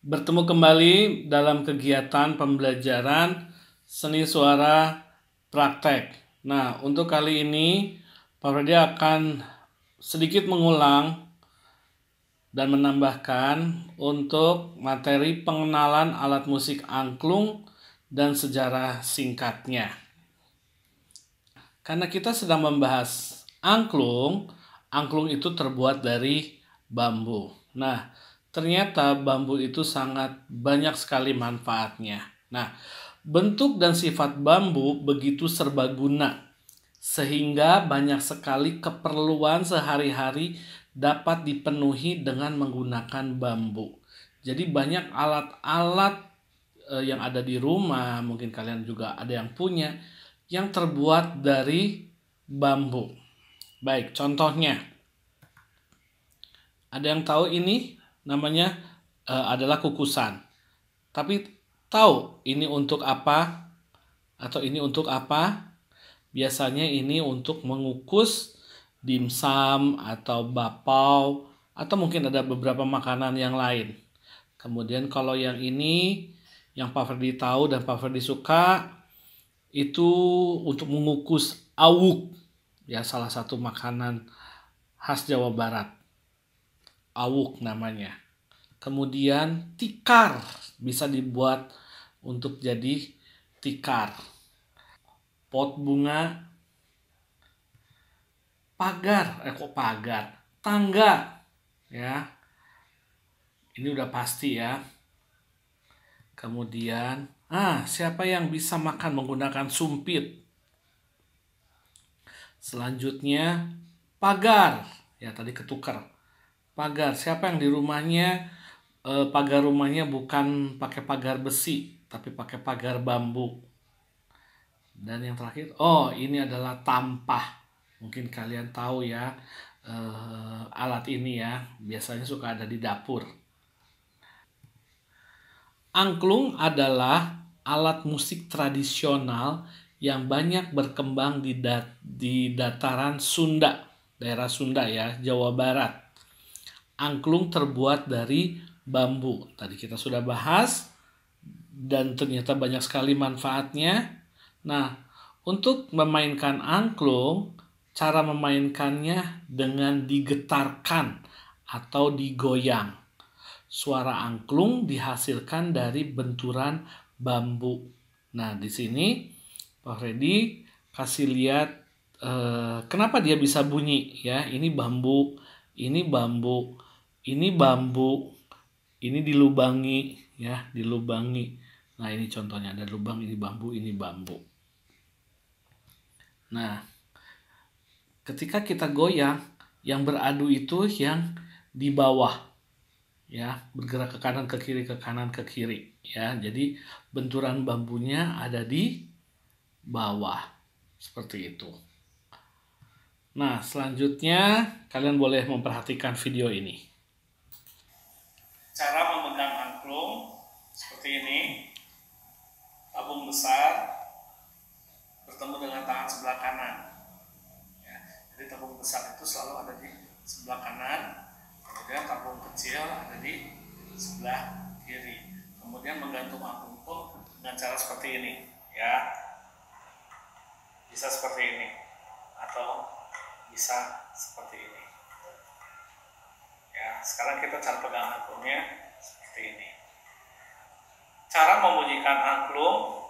bertemu kembali dalam kegiatan pembelajaran seni suara praktek. Nah, untuk kali ini Pak Freddy akan sedikit mengulang dan menambahkan untuk materi pengenalan alat musik angklung dan sejarah singkatnya. Karena kita sedang membahas angklung, angklung itu terbuat dari bambu. Nah, Ternyata bambu itu sangat banyak sekali manfaatnya. Nah, bentuk dan sifat bambu begitu serbaguna sehingga banyak sekali keperluan sehari-hari dapat dipenuhi dengan menggunakan bambu. Jadi banyak alat-alat e, yang ada di rumah, mungkin kalian juga ada yang punya yang terbuat dari bambu. Baik, contohnya ada yang tahu ini namanya uh, adalah kukusan. Tapi tahu ini untuk apa atau ini untuk apa? Biasanya ini untuk mengukus dimsum atau bapau atau mungkin ada beberapa makanan yang lain. Kemudian kalau yang ini yang Pak Ferdi tahu dan Pak Ferdi suka itu untuk mengukus awuk ya salah satu makanan khas Jawa Barat awuk namanya. Kemudian tikar bisa dibuat untuk jadi tikar. Pot bunga pagar, eh kok pagar? Tangga ya. Ini udah pasti ya. Kemudian, ah siapa yang bisa makan menggunakan sumpit? Selanjutnya pagar. Ya tadi ketukar pagar. Siapa yang di rumahnya eh, pagar rumahnya bukan pakai pagar besi, tapi pakai pagar bambu. Dan yang terakhir, oh ini adalah tampah. Mungkin kalian tahu ya eh, alat ini ya, biasanya suka ada di dapur. Angklung adalah alat musik tradisional yang banyak berkembang di, dat di dataran Sunda, daerah Sunda ya, Jawa Barat angklung terbuat dari bambu. Tadi kita sudah bahas dan ternyata banyak sekali manfaatnya. Nah, untuk memainkan angklung, cara memainkannya dengan digetarkan atau digoyang. Suara angklung dihasilkan dari benturan bambu. Nah, di sini Pak Freddy kasih lihat eh, kenapa dia bisa bunyi ya. Ini bambu, ini bambu ini bambu ini dilubangi ya dilubangi nah ini contohnya ada lubang ini bambu ini bambu nah ketika kita goyang yang beradu itu yang di bawah ya bergerak ke kanan ke kiri ke kanan ke kiri ya jadi benturan bambunya ada di bawah seperti itu nah selanjutnya kalian boleh memperhatikan video ini cara memegang angklung seperti ini tabung besar bertemu dengan tangan sebelah kanan ya, jadi tabung besar itu selalu ada di sebelah kanan kemudian tabung kecil ada di sebelah kiri kemudian menggantung angklung pun dengan cara seperti ini ya bisa seperti ini atau bisa seperti ini Ya, sekarang kita cara pegang angklungnya seperti ini. Cara membunyikan angklung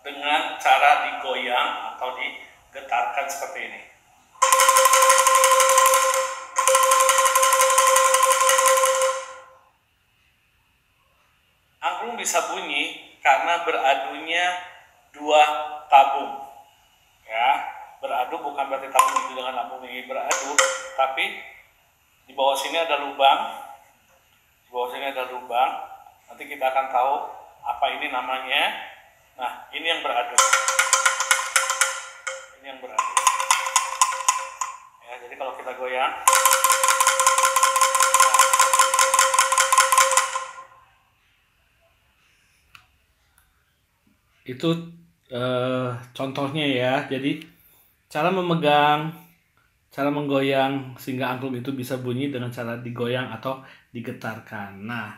dengan cara digoyang atau digetarkan seperti ini. Angklung bisa bunyi karena beradunya dua tabung. Ya, beradu bukan berarti tabung itu dengan lampu ini beradu, tapi di bawah sini ada lubang di bawah sini ada lubang nanti kita akan tahu apa ini namanya nah ini yang beradu ini yang beradu ya jadi kalau kita goyang itu uh, contohnya ya jadi cara memegang Cara menggoyang sehingga angklung itu bisa bunyi dengan cara digoyang atau digetarkan. Nah,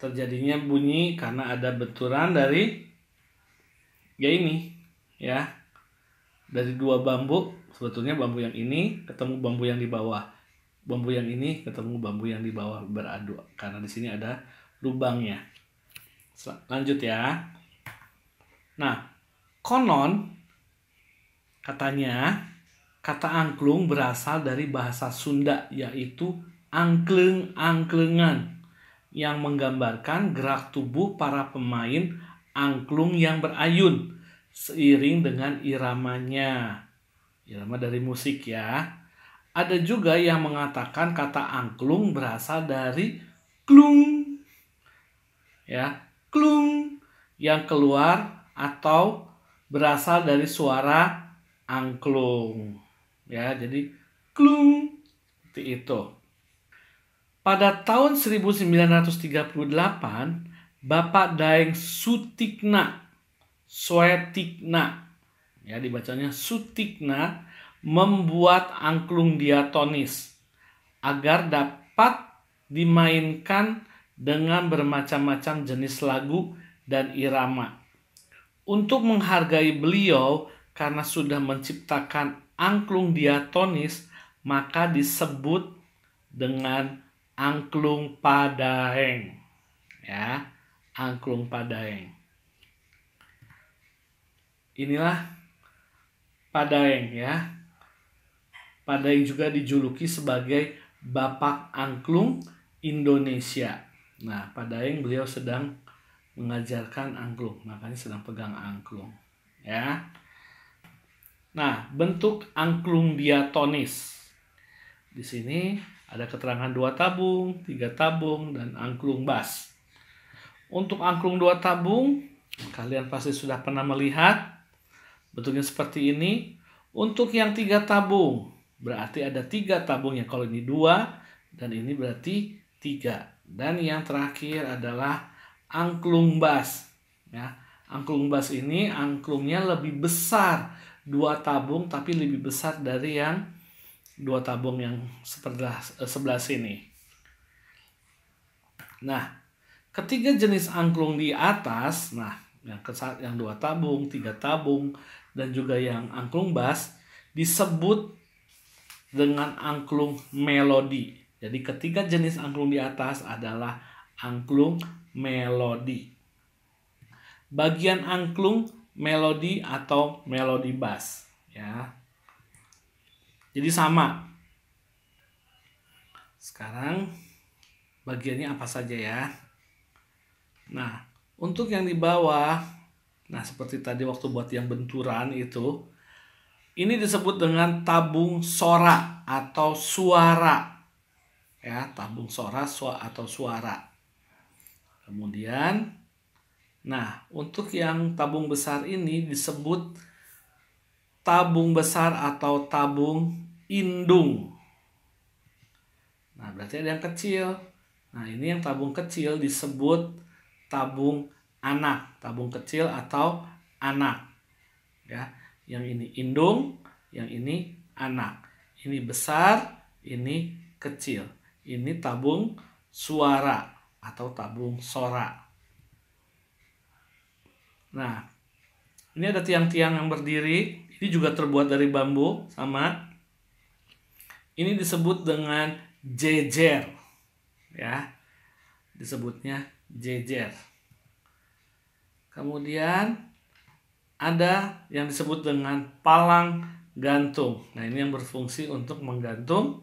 terjadinya bunyi karena ada benturan dari ya ini, ya. Dari dua bambu, sebetulnya bambu yang ini ketemu bambu yang di bawah. Bambu yang ini ketemu bambu yang di bawah beradu karena di sini ada lubangnya. Lanjut ya. Nah, konon katanya Kata angklung berasal dari bahasa Sunda yaitu angkleng angklengan yang menggambarkan gerak tubuh para pemain angklung yang berayun seiring dengan iramanya. Irama dari musik ya. Ada juga yang mengatakan kata angklung berasal dari klung. Ya, klung yang keluar atau berasal dari suara angklung. Ya, jadi klung seperti itu. Pada tahun 1938, Bapak Daeng Sutikna, Suetikna, ya dibacanya Sutikna, membuat angklung diatonis agar dapat dimainkan dengan bermacam-macam jenis lagu dan irama. Untuk menghargai beliau, karena sudah menciptakan angklung diatonis, maka disebut dengan angklung padaeng. Ya, angklung padaeng. Inilah padaeng ya. Padaeng juga dijuluki sebagai bapak angklung Indonesia. Nah, padaeng beliau sedang mengajarkan angklung, makanya sedang pegang angklung. Ya. Nah, bentuk angklung diatonis. Di sini ada keterangan dua tabung, tiga tabung, dan angklung bas. Untuk angklung dua tabung, kalian pasti sudah pernah melihat bentuknya seperti ini. Untuk yang tiga tabung, berarti ada tiga tabungnya. Kalau ini dua, dan ini berarti tiga. Dan yang terakhir adalah angklung bas. Ya, angklung bas ini angklungnya lebih besar dua tabung tapi lebih besar dari yang dua tabung yang sebelah, eh, sebelah sini. Nah, ketiga jenis angklung di atas, nah yang kesat, yang dua tabung, tiga tabung, dan juga yang angklung bass disebut dengan angklung melodi. Jadi ketiga jenis angklung di atas adalah angklung melodi. Bagian angklung melodi atau melodi bass ya. Jadi sama. Sekarang bagiannya apa saja ya? Nah, untuk yang di bawah, nah seperti tadi waktu buat yang benturan itu, ini disebut dengan tabung sora atau suara. Ya, tabung sora atau suara. Kemudian Nah, untuk yang tabung besar ini disebut tabung besar atau tabung indung. Nah, berarti ada yang kecil. Nah, ini yang tabung kecil disebut tabung anak, tabung kecil atau anak. Ya, yang ini indung, yang ini anak. Ini besar, ini kecil. Ini tabung suara atau tabung sorak. Nah, ini ada tiang-tiang yang berdiri. Ini juga terbuat dari bambu, sama. Ini disebut dengan jejer. Ya. Disebutnya jejer. Kemudian ada yang disebut dengan palang gantung. Nah, ini yang berfungsi untuk menggantung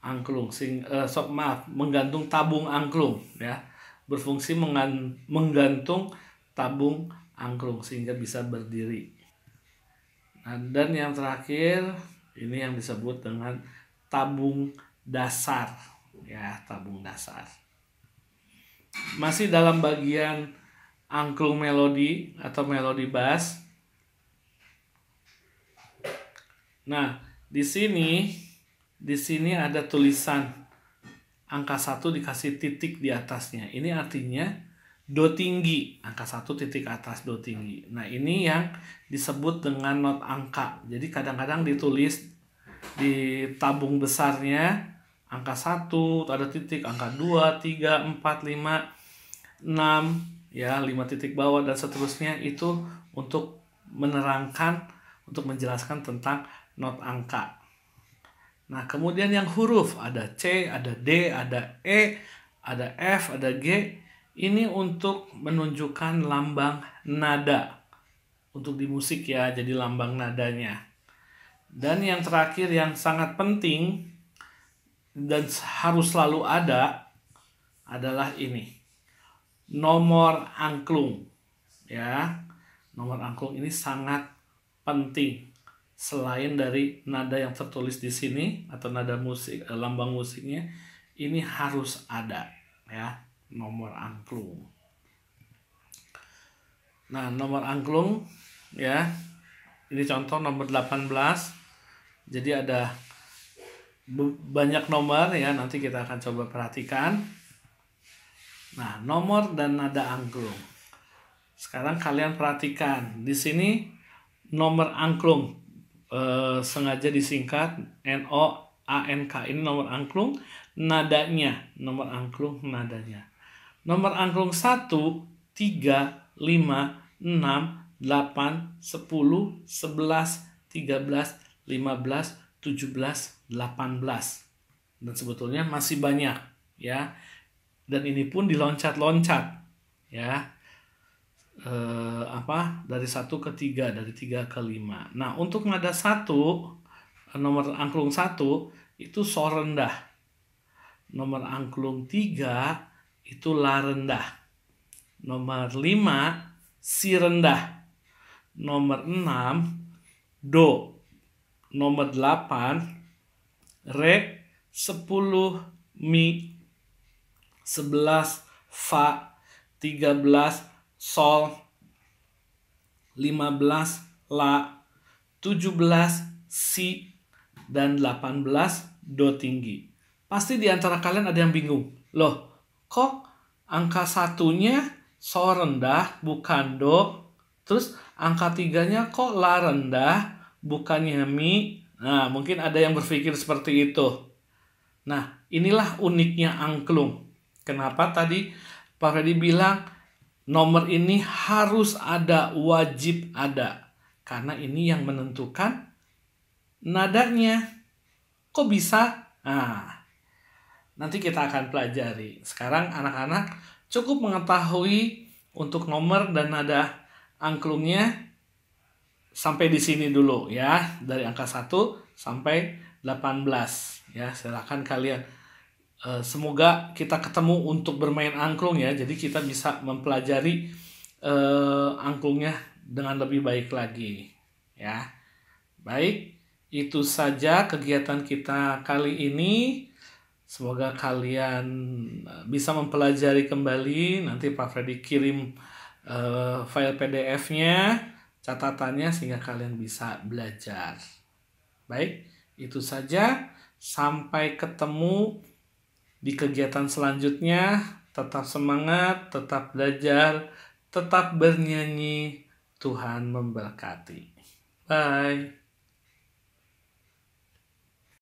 angklung sing eh, sok maaf, menggantung tabung angklung ya. Berfungsi menggantung tabung angklung sehingga bisa berdiri. Nah, dan yang terakhir ini yang disebut dengan tabung dasar ya tabung dasar. Masih dalam bagian angklung melodi atau melodi bass. Nah, di sini di sini ada tulisan angka satu dikasih titik di atasnya. Ini artinya do tinggi angka satu titik atas do tinggi nah ini yang disebut dengan not angka jadi kadang-kadang ditulis di tabung besarnya angka satu ada titik angka dua tiga empat lima enam ya lima titik bawah dan seterusnya itu untuk menerangkan untuk menjelaskan tentang not angka nah kemudian yang huruf ada C ada D ada E ada F ada G ini untuk menunjukkan lambang nada. Untuk di musik ya, jadi lambang nadanya. Dan yang terakhir yang sangat penting dan harus selalu ada adalah ini. Nomor angklung. Ya. Nomor angklung ini sangat penting selain dari nada yang tertulis di sini atau nada musik eh, lambang musiknya ini harus ada ya nomor angklung. Nah, nomor angklung ya. Ini contoh nomor 18. Jadi ada banyak nomor ya, nanti kita akan coba perhatikan. Nah, nomor dan nada angklung. Sekarang kalian perhatikan, di sini nomor angklung eh, sengaja disingkat N O A N K ini nomor angklung nadanya, nomor angklung nadanya nomor angklung 1, 3, 5, 6, 8, 10, 11, 13, 15, 17, 18. Dan sebetulnya masih banyak ya. Dan ini pun diloncat-loncat ya. E, apa dari 1 ke 3, dari 3 ke 5. Nah, untuk nada 1 nomor angklung 1 itu so rendah. Nomor angklung 3 itulah rendah. Nomor lima, si rendah. Nomor enam, do. Nomor delapan, re. Sepuluh, mi. Sebelas, fa. Tiga belas, sol. Lima belas, la. Tujuh belas, si. Dan delapan belas, do tinggi. Pasti di antara kalian ada yang bingung. Loh, kok angka satunya so rendah bukan do terus angka tiganya kok la rendah bukannya mi nah mungkin ada yang berpikir seperti itu nah inilah uniknya angklung kenapa tadi Pak Freddy bilang nomor ini harus ada wajib ada karena ini yang menentukan nadanya kok bisa nah nanti kita akan pelajari. Sekarang anak-anak cukup mengetahui untuk nomor dan nada angklungnya sampai di sini dulu ya, dari angka 1 sampai 18 ya. Silahkan kalian eh, semoga kita ketemu untuk bermain angklung ya. Jadi kita bisa mempelajari eh, angklungnya dengan lebih baik lagi ya. Baik, itu saja kegiatan kita kali ini. Semoga kalian eh, bisa mempelajari kembali. Nanti Pak Freddy kirim uh, file PDF-nya, catatannya sehingga kalian bisa belajar. Baik, itu saja. Sampai ketemu di kegiatan selanjutnya. Tetap semangat, tetap belajar, tetap bernyanyi. Tuhan memberkati. Bye.